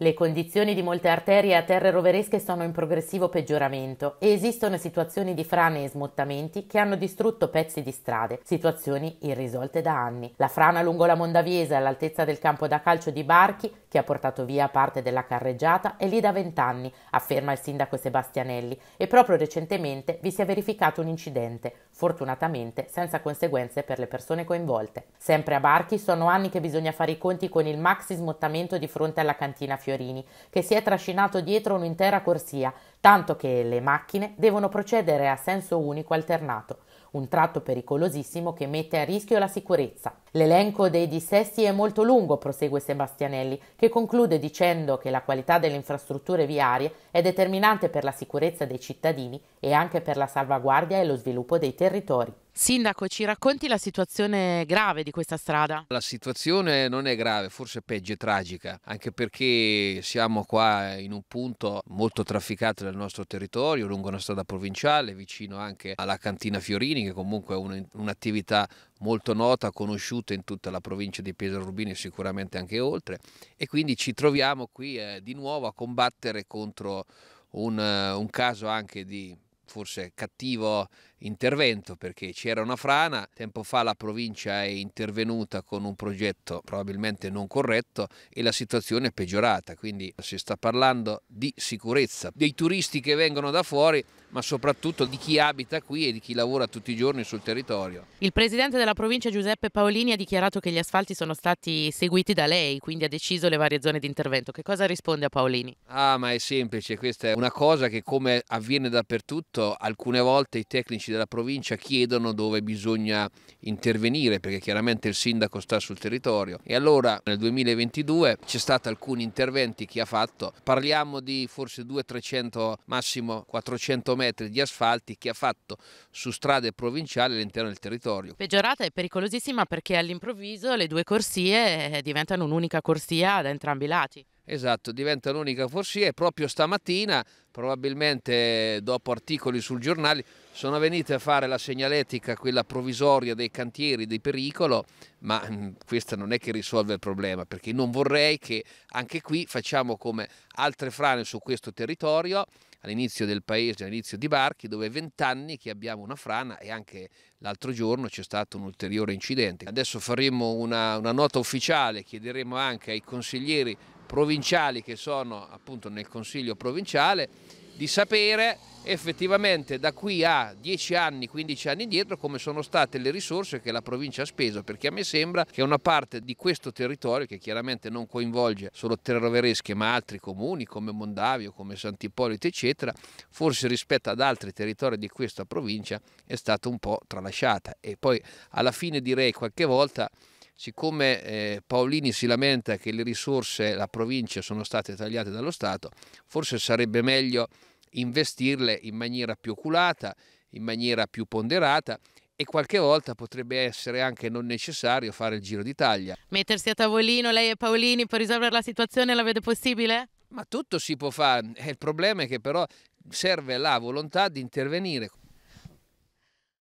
Le condizioni di molte arterie a terre roveresche sono in progressivo peggioramento e esistono situazioni di frane e smottamenti che hanno distrutto pezzi di strade, situazioni irrisolte da anni. La frana lungo la Mondaviese all'altezza del campo da calcio di Barchi, che ha portato via parte della carreggiata, è lì da vent'anni, afferma il sindaco Sebastianelli, e proprio recentemente vi si è verificato un incidente, fortunatamente senza conseguenze per le persone coinvolte. Sempre a Barchi sono anni che bisogna fare i conti con il maxi smottamento di fronte alla cantina fiorentino Fiorini, che si è trascinato dietro un'intera corsia, tanto che le macchine devono procedere a senso unico alternato, un tratto pericolosissimo che mette a rischio la sicurezza. L'elenco dei dissesti è molto lungo, prosegue Sebastianelli, che conclude dicendo che la qualità delle infrastrutture viarie è determinante per la sicurezza dei cittadini e anche per la salvaguardia e lo sviluppo dei territori. Sindaco, ci racconti la situazione grave di questa strada? La situazione non è grave, forse peggio è tragica, anche perché siamo qua in un punto molto trafficato del nostro territorio, lungo una strada provinciale, vicino anche alla cantina Fiorini, che comunque è un'attività molto nota, conosciuta in tutta la provincia di Pesaro Rubini e sicuramente anche oltre, e quindi ci troviamo qui eh, di nuovo a combattere contro un, eh, un caso anche di forse cattivo intervento perché c'era una frana, tempo fa la provincia è intervenuta con un progetto probabilmente non corretto e la situazione è peggiorata, quindi si sta parlando di sicurezza dei turisti che vengono da fuori ma soprattutto di chi abita qui e di chi lavora tutti i giorni sul territorio. Il presidente della provincia Giuseppe Paolini ha dichiarato che gli asfalti sono stati seguiti da lei, quindi ha deciso le varie zone di intervento. Che cosa risponde a Paolini? Ah, ma è semplice, questa è una cosa che come avviene dappertutto detto, alcune volte i tecnici della provincia chiedono dove bisogna intervenire perché chiaramente il sindaco sta sul territorio e allora nel 2022 c'è stato alcuni interventi che ha fatto, parliamo di forse 200-300 massimo 400 metri di asfalti che ha fatto su strade provinciali all'interno del territorio. Peggiorata è pericolosissima perché all'improvviso le due corsie eh, diventano un'unica corsia da entrambi i lati. Esatto, diventa l'unica forsia e proprio stamattina, probabilmente dopo articoli sul giornale, sono venite a fare la segnaletica, quella provvisoria dei cantieri di pericolo, ma mm, questa non è che risolve il problema, perché non vorrei che anche qui facciamo come altre frane su questo territorio, all'inizio del paese, all'inizio di Barchi, dove è vent'anni che abbiamo una frana e anche l'altro giorno c'è stato un ulteriore incidente. Adesso faremo una, una nota ufficiale, chiederemo anche ai consiglieri provinciali che sono appunto nel Consiglio provinciale, di sapere effettivamente da qui a 10 anni, 15 anni indietro come sono state le risorse che la provincia ha speso, perché a me sembra che una parte di questo territorio, che chiaramente non coinvolge solo Terroveresche ma altri comuni come Mondavio, come Sant'Ippolito eccetera, forse rispetto ad altri territori di questa provincia è stata un po' tralasciata e poi alla fine direi qualche volta siccome eh, Paolini si lamenta che le risorse, la provincia sono state tagliate dallo Stato, forse sarebbe meglio investirle in maniera più oculata, in maniera più ponderata e qualche volta potrebbe essere anche non necessario fare il giro d'Italia. Mettersi a tavolino lei e Paolini per risolvere la situazione la vede possibile? Ma tutto si può fare, eh, il problema è che però serve la volontà di intervenire.